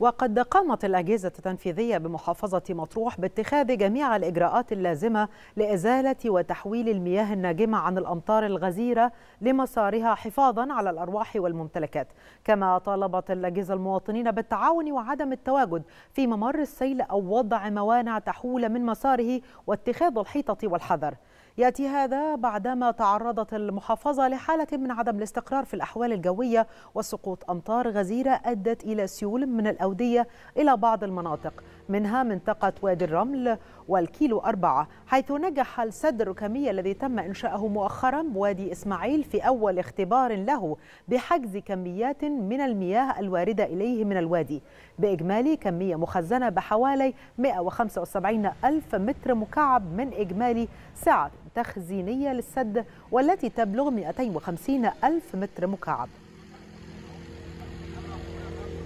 وقد قامت الأجهزة التنفيذية بمحافظة مطروح باتخاذ جميع الإجراءات اللازمة لإزالة وتحويل المياه الناجمة عن الأمطار الغزيرة لمسارها حفاظا على الأرواح والممتلكات كما طالبت الأجهزة المواطنين بالتعاون وعدم التواجد في ممر السيل أو وضع موانع تحول من مساره واتخاذ الحيطة والحذر ياتي هذا بعدما تعرضت المحافظه لحاله من عدم الاستقرار في الاحوال الجويه وسقوط امطار غزيره ادت الى سيول من الأول الأودية إلى بعض المناطق منها منطقة وادي الرمل والكيلو أربعة حيث نجح السد الركامي الذي تم إنشاؤه مؤخرا بوادي إسماعيل في أول اختبار له بحجز كميات من المياه الواردة إليه من الوادي بإجمالي كمية مخزنة بحوالي 175 ألف متر مكعب من إجمالي سعة تخزينية للسد والتي تبلغ 250 ألف متر مكعب